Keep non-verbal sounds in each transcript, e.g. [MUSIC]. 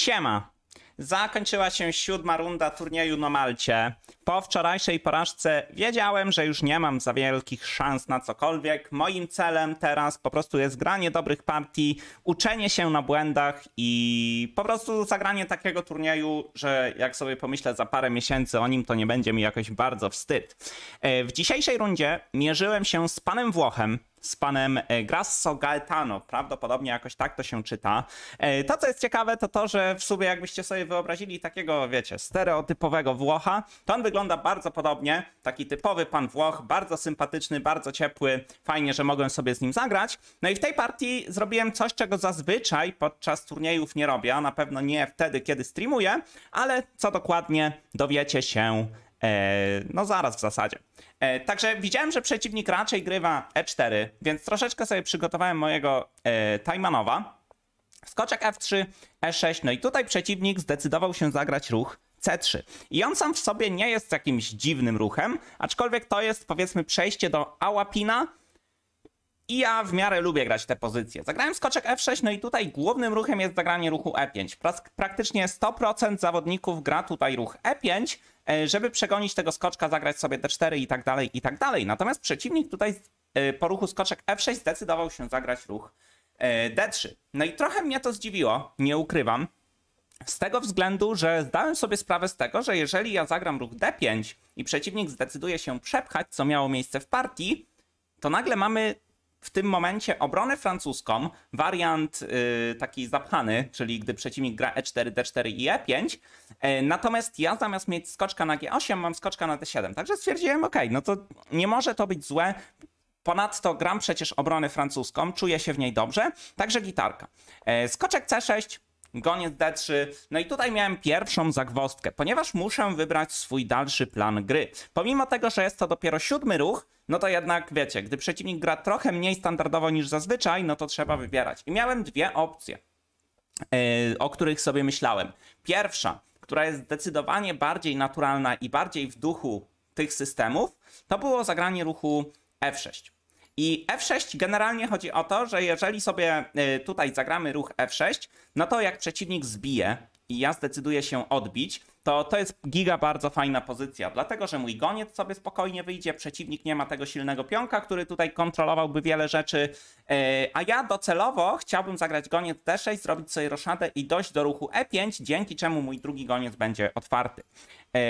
Siema. Zakończyła się siódma runda turnieju na Malcie. Po wczorajszej porażce wiedziałem, że już nie mam za wielkich szans na cokolwiek. Moim celem teraz po prostu jest granie dobrych partii, uczenie się na błędach i po prostu zagranie takiego turnieju, że jak sobie pomyślę za parę miesięcy o nim, to nie będzie mi jakoś bardzo wstyd. E, w dzisiejszej rundzie mierzyłem się z panem Włochem, z panem e, Grasso Galtano. Prawdopodobnie jakoś tak to się czyta. E, to, co jest ciekawe, to to, że w sumie jakbyście sobie wyobrazili takiego, wiecie, stereotypowego Włocha, to on wygląda bardzo podobnie. Taki typowy pan Włoch, bardzo sympatyczny, bardzo ciepły. Fajnie, że mogłem sobie z nim zagrać. No i w tej partii zrobiłem coś, czego zazwyczaj podczas turniejów nie robię. Na pewno nie wtedy, kiedy streamuję, ale co dokładnie dowiecie się E, no zaraz w zasadzie. E, także widziałem, że przeciwnik raczej grywa E4, więc troszeczkę sobie przygotowałem mojego e, Tajmanowa. Skoczek F3, E6, no i tutaj przeciwnik zdecydował się zagrać ruch C3. I on sam w sobie nie jest jakimś dziwnym ruchem, aczkolwiek to jest powiedzmy przejście do Ałapina, i ja w miarę lubię grać te pozycje. Zagrałem skoczek F6, no i tutaj głównym ruchem jest zagranie ruchu E5. Praktycznie 100% zawodników gra tutaj ruch E5, E, żeby przegonić tego skoczka, zagrać sobie d4 i tak dalej, i tak dalej. Natomiast przeciwnik tutaj e, po ruchu skoczek f6 zdecydował się zagrać ruch e, d3. No i trochę mnie to zdziwiło, nie ukrywam, z tego względu, że zdałem sobie sprawę z tego, że jeżeli ja zagram ruch d5 i przeciwnik zdecyduje się przepchać, co miało miejsce w partii, to nagle mamy w tym momencie obronę francuską, wariant y, taki zapchany, czyli gdy przeciwnik gra e4, d4 i e5. E, natomiast ja zamiast mieć skoczka na g8, mam skoczka na d7. Także stwierdziłem, ok, no to nie może to być złe. Ponadto gram przecież obronę francuską, czuję się w niej dobrze, także gitarka. E, skoczek c6, goniec D3. No i tutaj miałem pierwszą zagwostkę, ponieważ muszę wybrać swój dalszy plan gry. Pomimo tego, że jest to dopiero siódmy ruch, no to jednak wiecie, gdy przeciwnik gra trochę mniej standardowo niż zazwyczaj, no to trzeba wybierać. I miałem dwie opcje, yy, o których sobie myślałem. Pierwsza, która jest zdecydowanie bardziej naturalna i bardziej w duchu tych systemów, to było zagranie ruchu F6. I F6 generalnie chodzi o to, że jeżeli sobie y, tutaj zagramy ruch F6, no to jak przeciwnik zbije i ja zdecyduję się odbić, to to jest giga bardzo fajna pozycja, dlatego że mój goniec sobie spokojnie wyjdzie, przeciwnik nie ma tego silnego pionka, który tutaj kontrolowałby wiele rzeczy, y, a ja docelowo chciałbym zagrać goniec D6, zrobić sobie roszadę i dojść do ruchu E5, dzięki czemu mój drugi goniec będzie otwarty. Y,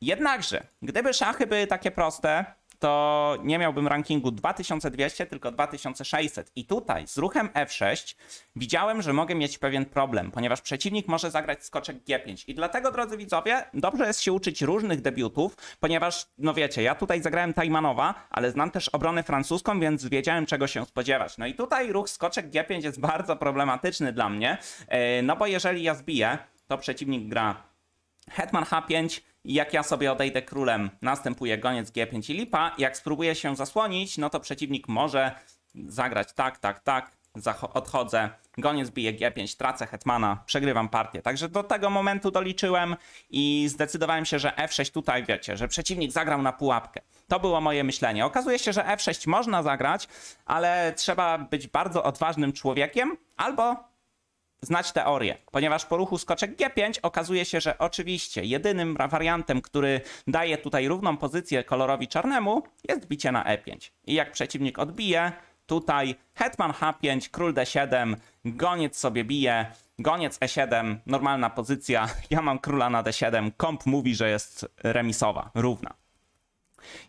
jednakże, gdyby szachy były takie proste, to nie miałbym rankingu 2200, tylko 2600. I tutaj z ruchem F6 widziałem, że mogę mieć pewien problem, ponieważ przeciwnik może zagrać skoczek G5. I dlatego, drodzy widzowie, dobrze jest się uczyć różnych debiutów, ponieważ, no wiecie, ja tutaj zagrałem Tajmanowa, ale znam też obronę francuską, więc wiedziałem, czego się spodziewać. No i tutaj ruch skoczek G5 jest bardzo problematyczny dla mnie, e, no bo jeżeli ja zbiję, to przeciwnik gra Hetman H5, jak ja sobie odejdę królem, następuje goniec G5 i lipa. Jak spróbuję się zasłonić, no to przeciwnik może zagrać tak, tak, tak, odchodzę, goniec bije G5, tracę hetmana, przegrywam partię. Także do tego momentu doliczyłem i zdecydowałem się, że F6 tutaj, wiecie, że przeciwnik zagrał na pułapkę. To było moje myślenie. Okazuje się, że F6 można zagrać, ale trzeba być bardzo odważnym człowiekiem albo znać teorię, ponieważ po ruchu skoczek G5 okazuje się, że oczywiście jedynym wariantem, który daje tutaj równą pozycję kolorowi czarnemu jest bicie na E5. I jak przeciwnik odbije, tutaj hetman H5, król D7, goniec sobie bije, goniec E7, normalna pozycja, ja mam króla na D7, komp mówi, że jest remisowa, równa.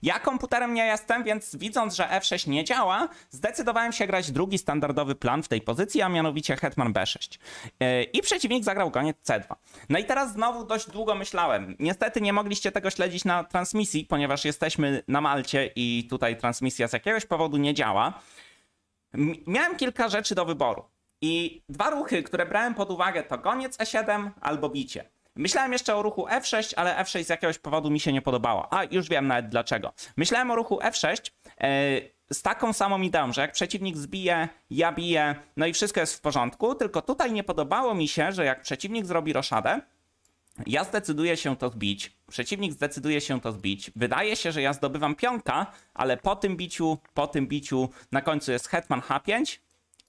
Ja komputerem nie jestem, więc widząc, że F6 nie działa, zdecydowałem się grać drugi standardowy plan w tej pozycji, a mianowicie Hetman B6. Yy, e, I przeciwnik zagrał koniec C2. No i teraz znowu dość długo myślałem. Niestety nie mogliście tego śledzić na transmisji, ponieważ jesteśmy na Malcie i tutaj transmisja z jakiegoś powodu nie działa. Miałem kilka rzeczy do wyboru. I dwa ruchy, które brałem pod uwagę, to goniec E7 albo bicie. Myślałem jeszcze o ruchu F6, ale F6 z jakiegoś powodu mi się nie podobało. A już wiem nawet dlaczego. Myślałem o ruchu F6 e, z taką samą ideą, że jak przeciwnik zbije, ja biję, no i wszystko jest w porządku, tylko tutaj nie podobało mi się, że jak przeciwnik zrobi roszadę, ja zdecyduję się to zbić, przeciwnik zdecyduje się to zbić. Wydaje się, że ja zdobywam pionka, ale po tym biciu, po tym biciu na końcu jest hetman H5,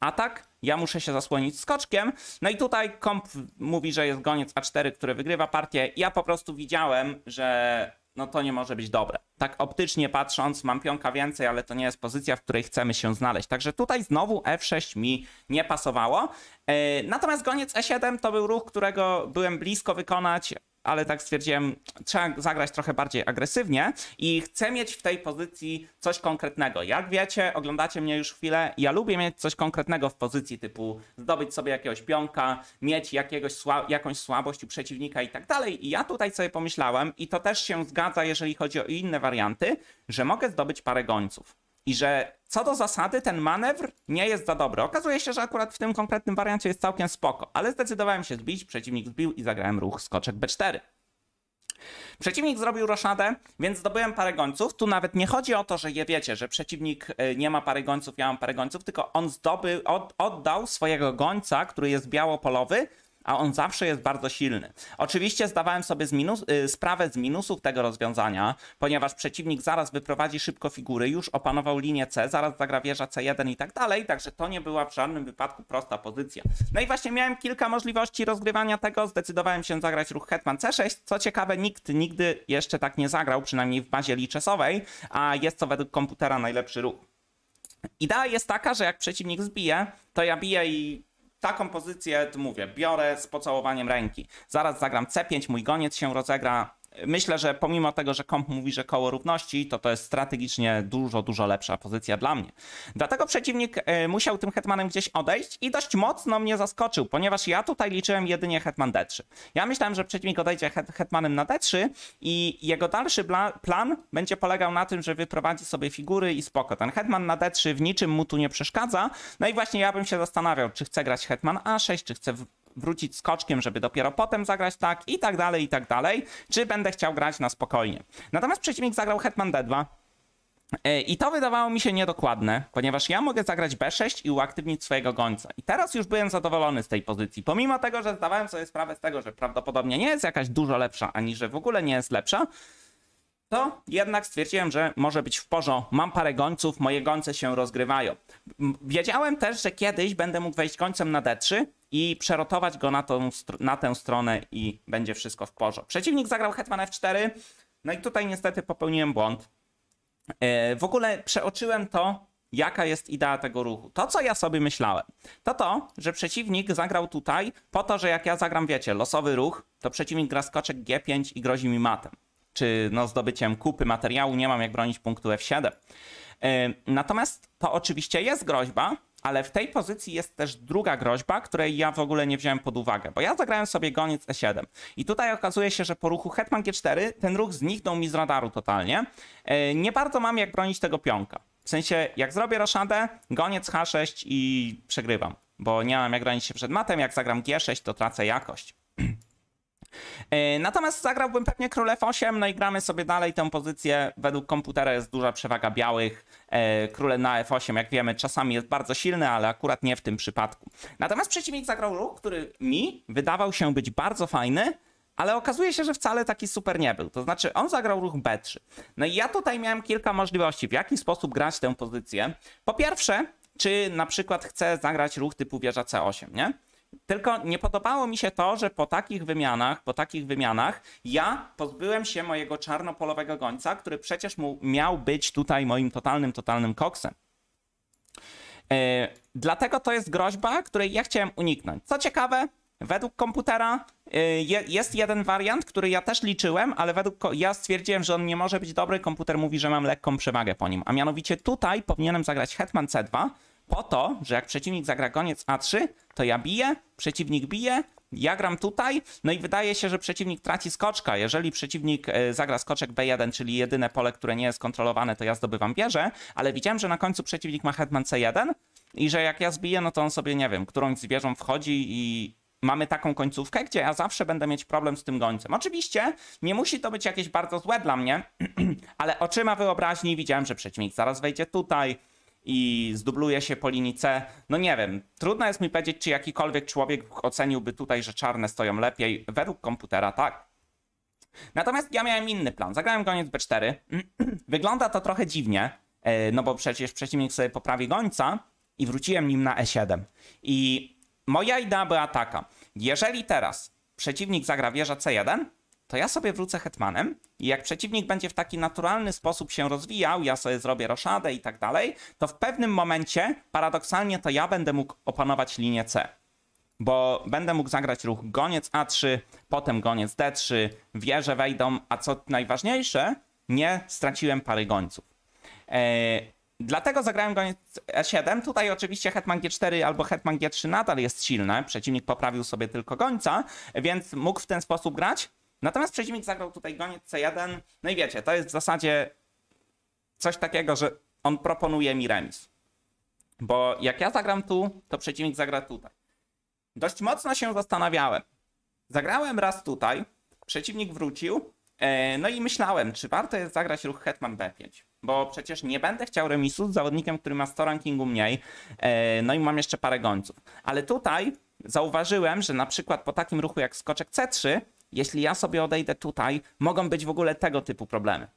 atak. Ja muszę się zasłonić skoczkiem. No i tutaj komp mówi, że jest goniec A4, który wygrywa partię. Ja po prostu widziałem, że no to nie może być dobre. Tak optycznie patrząc, mam pionka więcej, ale to nie jest pozycja, w której chcemy się znaleźć. Także tutaj znowu F6 mi nie pasowało. E, natomiast goniec E7 to był ruch, którego byłem blisko wykonać, ale tak stwierdziłem, trzeba zagrać trochę bardziej agresywnie i chcę mieć w tej pozycji coś konkretnego. Jak wiecie, oglądacie mnie już chwilę, ja lubię mieć coś konkretnego w pozycji typu zdobyć sobie jakiegoś pionka, mieć jakiegoś sła jakąś słabość u przeciwnika i tak dalej. I ja tutaj sobie pomyślałem, i to też się zgadza, jeżeli chodzi o inne warianty, że mogę zdobyć parę gońców i że co do zasady ten manewr nie jest za dobry. Okazuje się, że akurat w tym konkretnym wariancie jest całkiem spoko, ale zdecydowałem się zbić, przeciwnik zbił i zagrałem ruch skoczek B4. Przeciwnik zrobił roszadę, więc zdobyłem parę gońców. Tu nawet nie chodzi o to, że je wiecie, że przeciwnik e, nie ma parę gońców, ja mam parę gońców, tylko on zdobył, od, oddał swojego gońca, który jest białopolowy, a on zawsze jest bardzo silny. Oczywiście zdawałem sobie z minus, y, sprawę z minusów tego rozwiązania, ponieważ przeciwnik zaraz wyprowadzi szybko figury, już opanował linię C, zaraz zagra wieża C1 i tak dalej, także to nie była w żadnym wypadku prosta pozycja. No i właśnie miałem kilka możliwości rozgrywania tego, zdecydowałem się zagrać ruch hetman C6, co ciekawe nikt nigdy jeszcze tak nie zagrał, przynajmniej w bazie liczesowej, a jest to według komputera najlepszy ruch. Idea jest taka, że jak przeciwnik zbije, to ja biję i taką pozycję, mówię, biorę z pocałowaniem ręki. Zaraz zagram C5, mój goniec się rozegra, myślę, że pomimo tego, że komp mówi, że koło równości, to to jest strategicznie dużo, dużo lepsza pozycja dla mnie. Dlatego przeciwnik y, musiał tym hetmanem gdzieś odejść i dość mocno mnie zaskoczył, ponieważ ja tutaj liczyłem jedynie hetman d3. Ja myślałem, że przeciwnik odejdzie het hetmanem na d3 i jego dalszy plan będzie polegał na tym, że wyprowadzi sobie figury i spoko. Ten hetman na d3 w niczym mu tu nie przeszkadza. No i właśnie ja bym się zastanawiał, czy chce grać hetman a6, czy chce wrócić skoczkiem, żeby dopiero potem zagrać tak i tak dalej, i tak dalej, czy będę chciał grać na spokojnie. Natomiast przeciwnik zagrał Hetman D2, e, i to wydawało mi się niedokładne, ponieważ ja mogę zagrać B6 i uaktywnić swojego gońca. I teraz już byłem zadowolony z tej pozycji. Pomimo tego, że zdawałem sobie sprawę z tego, że prawdopodobnie nie jest jakaś dużo lepsza, ani że w ogóle nie jest lepsza, to jednak stwierdziłem, że może być w porządku. Mam parę gońców, moje gońce się rozgrywają. Wiedziałem też, że kiedyś będę mógł wejść końcem na D3 i przerotować go na, tą, na tę stronę i będzie wszystko w porządku. Przeciwnik zagrał hetman f4, no i tutaj niestety popełniłem błąd. E, w ogóle przeoczyłem to, jaka jest idea tego ruchu. To, co ja sobie myślałem, to to, że przeciwnik zagrał tutaj po to, że jak ja zagram, wiecie, losowy ruch, to przeciwnik gra skoczek G5 i grozi mi matem. Czy no zdobyciem kupy materiału, nie mam jak bronić punktu F7. E, natomiast to oczywiście jest groźba, ale w tej pozycji jest też druga groźba, której ja w ogóle nie wziąłem pod uwagę, bo ja zagrałem sobie goniec E7 i tutaj okazuje się, że po ruchu hetman G4 ten ruch zniknął mi z radaru totalnie. E, nie bardzo mam jak bronić tego pionka. W sensie, jak zrobię roszadę, goniec H6 i przegrywam, bo nie mam jak bronić się przed matem, jak zagram G6 to tracę jakość. E, natomiast zagrałbym pewnie król f8, no i gramy sobie dalej tę pozycję. Według komputera jest duża przewaga białych. E, król na f8, jak wiemy, czasami jest bardzo silny, ale akurat nie w tym przypadku. Natomiast przeciwnik zagrał ruch, który mi wydawał się być bardzo fajny, ale okazuje się, że wcale taki super nie był. To znaczy, on zagrał ruch B3. No i ja tutaj miałem kilka możliwości, w jaki sposób grać tę pozycję. Po pierwsze, czy na przykład chcę zagrać ruch typu wieża C8, nie? Tylko nie podobało mi się to, że po takich wymianach, po takich wymianach ja pozbyłem się mojego czarnopolowego gońca, który przecież mu miał być tutaj moim totalnym, totalnym koksem. E, dlatego to jest groźba, której ja chciałem uniknąć. Co ciekawe, według komputera e, jest jeden wariant, który ja też liczyłem, ale według ja stwierdziłem, że on nie może być dobry. Komputer mówi, że mam lekką przewagę po nim. A mianowicie tutaj powinienem zagrać Hetman C2, po to, że jak przeciwnik zagra koniec A3, to ja biję, przeciwnik bije, ja gram tutaj, no i wydaje się, że przeciwnik traci skoczka. Jeżeli przeciwnik e, zagra skoczek B1, czyli jedyne pole, które nie jest kontrolowane, to ja zdobywam bierze, ale widziałem, że na końcu przeciwnik ma hetman C1 i że jak ja zbiję, no to on sobie, nie wiem, którąś z wieżą wchodzi i mamy taką końcówkę, gdzie ja zawsze będę mieć problem z tym gońcem. Oczywiście nie musi to być jakieś bardzo złe dla mnie, [CLEARS THROAT] ale oczyma wyobraźni widziałem, że przeciwnik zaraz wejdzie tutaj, i zdubluje się po linii C. No nie wiem, trudno jest mi powiedzieć, czy jakikolwiek człowiek oceniłby tutaj, że czarne stoją lepiej. Według komputera tak. Natomiast ja miałem inny plan. Zagrałem goniec B4. [CLEARS THROAT] Wygląda to trochę dziwnie, e, no bo przecież przeciwnik sobie poprawi gońca i wróciłem nim na E7. I moja idea była taka. Jeżeli teraz przeciwnik zagra wieża C1, to ja sobie wrócę hetmanem i jak przeciwnik będzie w taki naturalny sposób się rozwijał, ja sobie zrobię roszadę i tak dalej, to w pewnym momencie paradoksalnie to ja będę mógł opanować linię C. Bo będę mógł zagrać ruch goniec A3, potem goniec D3, wieże wejdą, a co najważniejsze, nie straciłem pary gońców. Eee, Dlatego zagrałem goniec E7. Tutaj oczywiście Hetman G4 albo Hetman G3 nadal jest silne. Przeciwnik poprawił sobie tylko gońca, więc mógł w ten sposób grać. Natomiast przeciwnik zagrał tutaj goniec C1. No i wiecie, to jest w zasadzie coś takiego, że on proponuje mi remis. Bo jak ja zagram tu, to przeciwnik zagra tutaj. Dość mocno się zastanawiałem. Zagrałem raz tutaj, przeciwnik wrócił, e, no i myślałem, czy warto jest zagrać ruch Hetman B5, bo przecież nie będę chciał remisu z zawodnikiem, który ma 100 rankingu mniej, e, no i mam jeszcze parę gońców. Ale tutaj zauważyłem, że na przykład po takim ruchu jak skoczek C3, jeśli ja sobie odejdę tutaj, mogą być w ogóle tego typu problemy.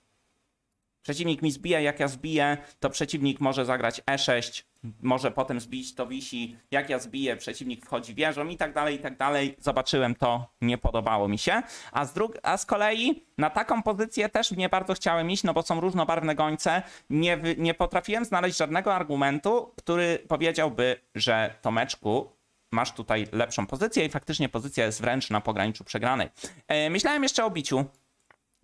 Przeciwnik mi zbije, jak ja zbiję, to przeciwnik może zagrać E6, może potem zbić, to wisi. Jak ja zbiję, przeciwnik wchodzi wieżą i tak dalej, i tak dalej. Zobaczyłem to, nie podobało mi się. A z, drug- a z kolei na taką pozycję też nie bardzo chciałem iść, no bo są różnobarwne gońce. Nie, nie potrafiłem znaleźć żadnego argumentu, który powiedziałby, że Tomeczku, masz tutaj lepszą pozycję i faktycznie pozycja jest wręcz na pograniczu przegranej. E, myślałem jeszcze o biciu,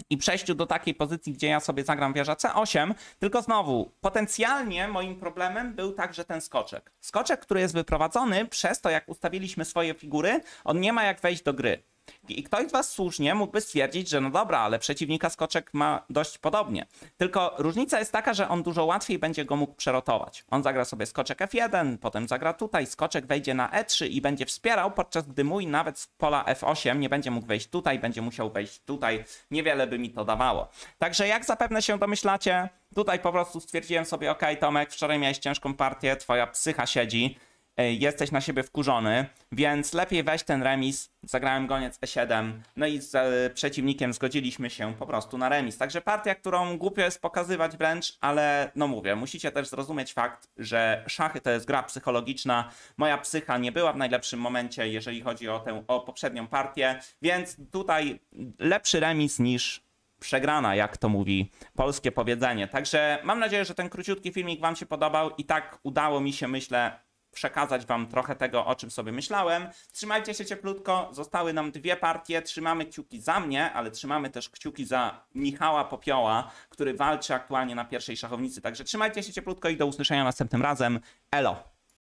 i przejściu do takiej pozycji, gdzie ja sobie zagram wieża C8, tylko znowu, potencjalnie moim problemem był także ten skoczek. Skoczek, który jest wyprowadzony przez to, jak ustawiliśmy swoje figury, on nie ma jak wejść do gry. I ktoś z Was słusznie mógłby stwierdzić, że no dobra, ale przeciwnika skoczek ma dość podobnie. Tylko różnica jest taka, że on dużo łatwiej będzie go mógł przerotować. On zagra sobie skoczek F1, potem zagra tutaj, skoczek wejdzie na E3 i będzie wspierał, podczas gdy mój nawet z pola F8 nie będzie mógł wejść tutaj, będzie musiał wejść tutaj. Niewiele by mi to dawało. Także jak zapewne się domyślacie, tutaj po prostu stwierdziłem sobie, ok, Tomek, wczoraj miałeś ciężką partię, twoja psycha siedzi, E, jesteś na siebie wkurzony, więc lepiej weź ten remis. Zagrałem goniec E7, no i z e, przeciwnikiem zgodziliśmy się po prostu na remis. Także partia, którą głupio jest pokazywać wręcz, ale no mówię, musicie też zrozumieć fakt, że szachy to jest gra psychologiczna. Moja psycha nie była w najlepszym momencie, jeżeli chodzi o tę o poprzednią partię, więc tutaj lepszy remis niż przegrana, jak to mówi polskie powiedzenie. Także mam nadzieję, że ten króciutki filmik Wam się podobał i tak udało mi się, myślę, przekazać Wam trochę tego, o czym sobie myślałem. Trzymajcie się cieplutko, zostały nam dwie partie, trzymamy kciuki za mnie, ale trzymamy też kciuki za Michała Popioła, który walczy aktualnie na pierwszej szachownicy. Także trzymajcie się cieplutko i do usłyszenia następnym razem. Elo!